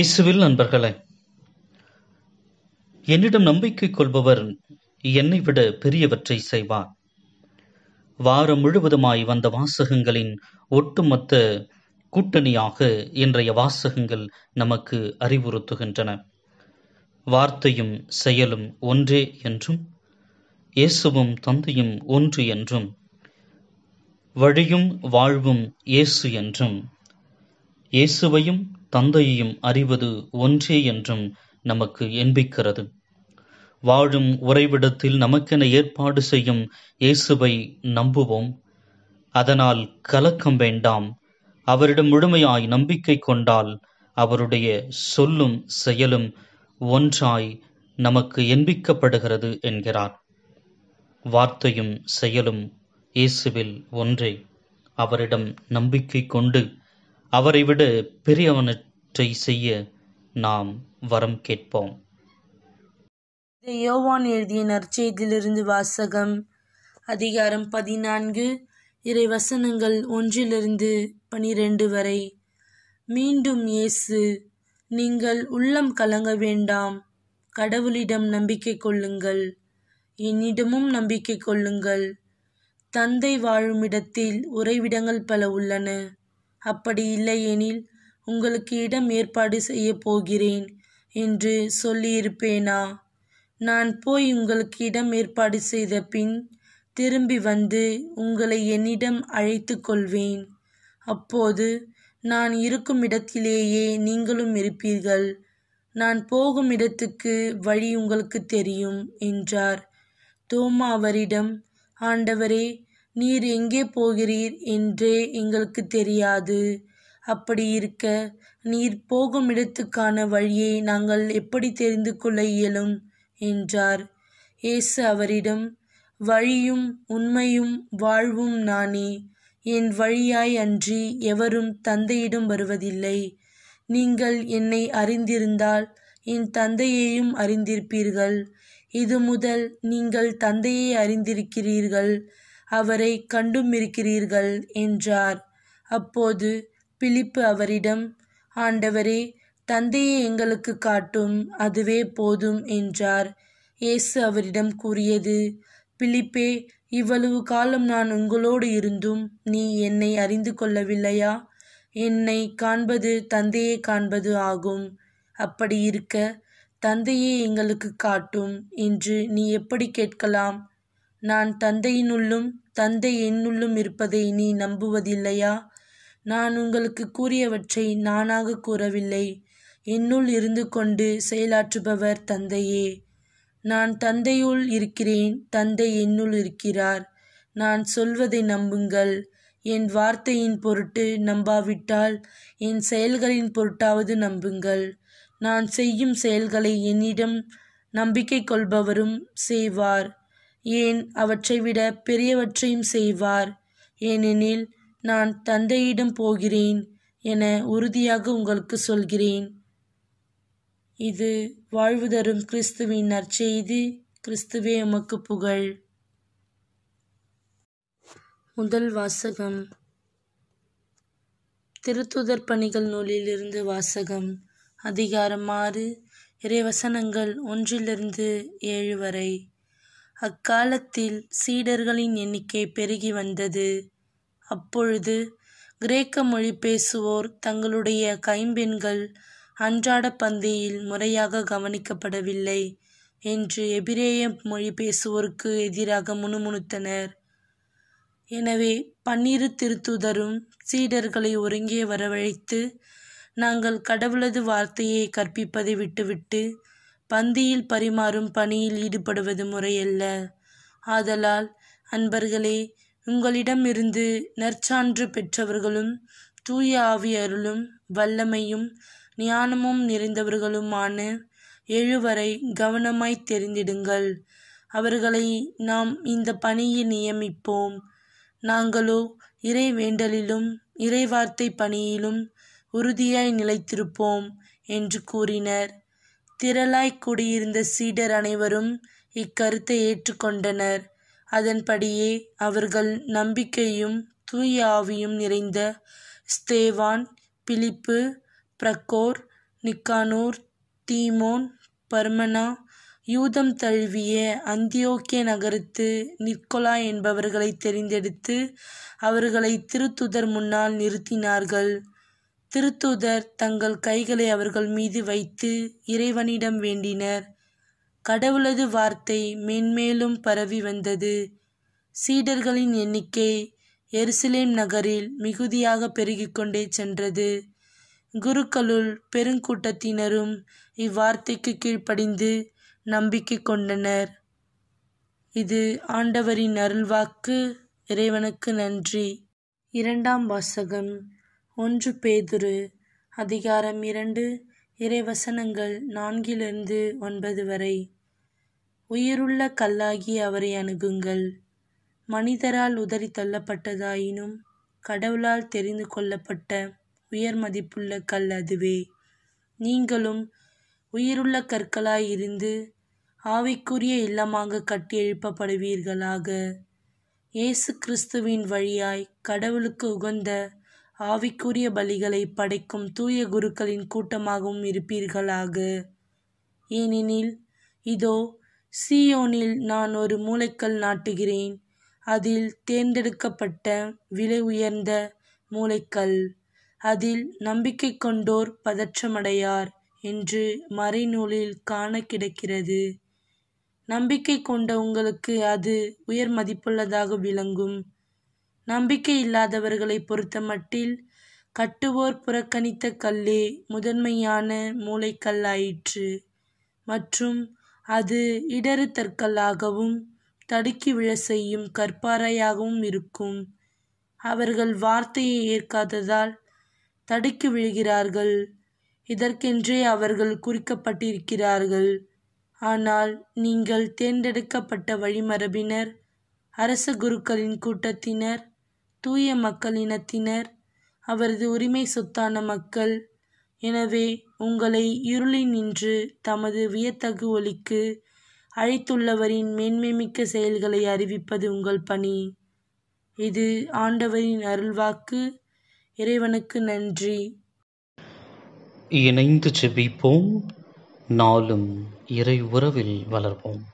இசுவில் நண்பர்களே என்னிடம் நம்பிக்கை கொள்பவர் என்னை விட பெரியவற்றை செய்வார் வாரம் முழுவதுமாய் வந்த வாசகங்களின் ஒட்டுமொத்த கூட்டணியாக இன்றைய வாசகங்கள் நமக்கு அறிவுறுத்துகின்றன வார்த்தையும் செயலும் ஒன்றே என்றும் இயேசுவும் தந்தையும் ஒன்று என்றும் வழியும் வாழ்வும் இயேசு என்றும் இயேசுவையும் தந்தையையும் அறிவது ஒன்றே என்றும் நமக்கு எண்பிக்கிறது வாழும் உறைவிடத்தில் நமக்கென ஏற்பாடு செய்யும் இயேசுவை நம்புவோம் அதனால் கலக்கம் வேண்டாம் அவரிடம் முழுமையாய் நம்பிக்கை கொண்டால் அவருடைய சொல்லும் செயலும் ஒன்றாய் நமக்கு எண்பிக்கப்படுகிறது என்கிறார் வார்த்தையும் செயலும் இயேசுவில் ஒன்றே அவரிடம் நம்பிக்கை கொண்டு அவரை விட பெரியவனை அவற்றை செய்ய நாம் வரம் கேட்போம் யோவான் எழுதிய நற்செய்தியிலிருந்து வாசகம் அதிகாரம் பதினான்கு இறை வசனங்கள் ஒன்றிலிருந்து பனிரெண்டு வரை மீண்டும் இயேசு நீங்கள் உள்ளம் கலங்க வேண்டாம் கடவுளிடம் நம்பிக்கை கொள்ளுங்கள் என்னிடமும் நம்பிக்கை கொள்ளுங்கள் தந்தை வாழும் இடத்தில் உறைவிடங்கள் பல உள்ளன அப்படி இல்லையெனில் உங்களுக்கு இடம் ஏற்பாடு செய்ய போகிறேன் என்று சொல்லியிருப்பேனா நான் போய் உங்களுக்கு இடம் ஏற்பாடு செய்த பின் திரும்பி வந்து உங்களை என்னிடம் அழைத்து கொள்வேன் அப்போது நான் இருக்கும் இடத்திலேயே நீங்களும் இருப்பீர்கள் நான் போகும் இடத்துக்கு வழி உங்களுக்கு தெரியும் என்றார் தோமா அவரிடம் ஆண்டவரே நீர் எங்கே போகிறீர் என்றே எங்களுக்கு தெரியாது அப்படி இருக்க நீர் போகும் இடத்துக்கான வழியை நாங்கள் எப்படி தெரிந்து கொள்ள இயலும் என்றார் இயேசு அவரிடம் வழியும் உண்மையும் வாழ்வும் நானே என் வழியாய் அன்றி எவரும் தந்தையிடம் வருவதில்லை நீங்கள் என்னை அறிந்திருந்தால் என் தந்தையையும் அறிந்திருப்பீர்கள் இது முதல் நீங்கள் தந்தையை அறிந்திருக்கிறீர்கள் அவரை கண்டும் இருக்கிறீர்கள் என்றார் அப்போது பிலிப்பு அவரிடம் ஆண்டவரே தந்தையை எங்களுக்கு காட்டும் அதுவே போதும் என்றார் இயேசு அவரிடம் கூறியது பிலிப்பே இவ்வளவு காலம் நான் உங்களோடு இருந்தும் நீ என்னை அறிந்து கொள்ளவில்லையா என்னை காண்பது தந்தையை காண்பது ஆகும் அப்படி இருக்க தந்தையே எங்களுக்கு காட்டும் என்று நீ எப்படி கேட்கலாம் நான் தந்தையினுள்ளும் தந்தை என்னுள்ளும் இருப்பதை நீ நம்புவதில்லையா நான் உங்களுக்கு கூறியவற்றை நானாக கூறவில்லை என்னுள் இருந்து கொண்டு செயலாற்றுபவர் தந்தையே நான் தந்தையுள் இருக்கிறேன் தந்தை என்னுள் இருக்கிறார் நான் சொல்வதை நம்புங்கள் என் வார்த்தையின் பொருட்டு நம்பாவிட்டால் என் செயல்களின் பொருட்டாவது நம்புங்கள் நான் செய்யும் செயல்களை என்னிடம் நம்பிக்கை கொள்பவரும் செய்வார் ஏன் அவற்றை விட பெரியவற்றையும் செய்வார் ஏனெனில் நான் தந்தையிடம் போகிறேன் என உறுதியாக உங்களுக்கு சொல்கிறேன் இது வாழ்வு தரும் கிறிஸ்துவின் நற்செய்தி கிறிஸ்துவே உமக்கு புகழ் முதல் வாசகம் திருத்துதர் பணிகள் நூலிலிருந்து வாசகம் அதிகாரம் ஆறு இறைவசனங்கள் ஒன்றிலிருந்து ஏழு வரை அக்காலத்தில் சீடர்களின் எண்ணிக்கை பெருகி வந்தது அப்பொழுது கிரேக்க மொழி பேசுவோர் தங்களுடைய கைம்பெண்கள் அன்றாட பந்தியில் முறையாக கவனிக்கப்படவில்லை என்று எபிரேய மொழி பேசுவோருக்கு எதிராக முணுமுணுத்தனர் எனவே பன்னிரு திருத்துதரும் சீடர்களை ஒருங்கே வரவழைத்து நாங்கள் கடவுளது வார்த்தையை கற்பிப்பதை விட்டுவிட்டு பந்தியில் பரிமாறும் பணியில் ஈடுபடுவது முறையல்ல ஆதலால் அன்பர்களே உங்களிடமிருந்து நற்சான்று பெற்றவர்களும் தூய ஆவியருளும் வல்லமையும் ஞானமும் நிறைந்தவர்களுமான எழுவரை கவனமாய் தெரிந்திடுங்கள் அவர்களை நாம் இந்த பணியை நியமிப்போம் நாங்களோ இறை வேண்டலிலும் இறைவார்த்தை பணியிலும் உறுதியாய் நிலைத்திருப்போம் என்று கூறினர் திரளாய் கூடியிருந்த சீடர் அனைவரும் இக்கருத்தை ஏற்றுக்கொண்டனர் அதன்படியே அவர்கள் நம்பிக்கையும் தூய ஆவியும் நிறைந்த ஸ்தேவான் பிலிப்பு பிரக்கோர் நிக்கானூர் தீமோன் பர்மனா யூதம் தழுவிய அந்தியோக்கிய நகரத்து நிக்கோலா என்பவர்களை தெரிந்தெடுத்து அவர்களை திருத்துதர் முன்னால் நிறுத்தினார்கள் திருத்துதர் தங்கள் கைகளை அவர்கள் மீது வைத்து இறைவனிடம் வேண்டினர் கடவுளது வார்த்தை மேன்மேலும் பரவி வந்தது சீடர்களின் எண்ணிக்கை எருசலேம் நகரில் மிகுதியாக கொண்டே சென்றது குருக்களுள் பெருங்கூட்டத்தினரும் இவ்வார்த்தைக்கு கீழ்ப்படிந்து நம்பிக்கை கொண்டனர் இது ஆண்டவரின் அருள்வாக்கு இறைவனுக்கு நன்றி இரண்டாம் வாசகம் ஒன்று பேதுரு அதிகாரம் இரண்டு இறைவசனங்கள் நான்கிலிருந்து ஒன்பது வரை உயிருள்ள கல்லாகி அவரை அணுகுங்கள் மனிதரால் உதறி தள்ளப்பட்டதாயினும் கடவுளால் தெரிந்து கொள்ளப்பட்ட உயர் மதிப்புள்ள கல் அதுவே நீங்களும் உயிருள்ள கற்களாய் இருந்து ஆவிக்குரிய இல்லமாக கட்டி எழுப்பப்படுவீர்களாக இயேசு கிறிஸ்துவின் வழியாய் கடவுளுக்கு உகந்த ஆவிக்குரிய பலிகளை படைக்கும் தூய குருக்களின் கூட்டமாகவும் இருப்பீர்களாக ஏனெனில் இதோ சியோனில் நான் ஒரு மூளைக்கல் நாட்டுகிறேன் அதில் தேர்ந்தெடுக்கப்பட்ட விலை உயர்ந்த மூளைக்கல் அதில் நம்பிக்கை கொண்டோர் பதற்றமடையார் என்று மறைநூலில் காண கிடக்கிறது நம்பிக்கை கொண்ட உங்களுக்கு அது உயர் மதிப்புள்ளதாக விளங்கும் நம்பிக்கை இல்லாதவர்களை பொறுத்தமட்டில் கட்டுவோர் புறக்கணித்த கல்லே முதன்மையான மூளைக்கல்லாயிற்று மற்றும் அது இடறு தற்கல்லாகவும் தடுக்கி விழ செய்யும் கற்பாறையாகவும் இருக்கும் அவர்கள் வார்த்தையை ஏற்காததால் தடுக்கி விழுகிறார்கள் இதற்கென்றே அவர்கள் குறிக்கப்பட்டிருக்கிறார்கள் ஆனால் நீங்கள் தேர்ந்தெடுக்கப்பட்ட வழிமரபினர் அரச குருக்களின் கூட்டத்தினர் தூய மக்களினத்தினர் அவரது உரிமை சொத்தான மக்கள் எனவே உங்களை நின்று தமது வியத்தகு ஒளிக்கு அழைத்துள்ளவரின் மேன்மைமிக்க செயல்களை அறிவிப்பது உங்கள் பணி இது ஆண்டவரின் அருள்வாக்கு இறைவனுக்கு நன்றி இணைந்து செபிப்போம் நாளும் இறை உறவில் வளர்வோம்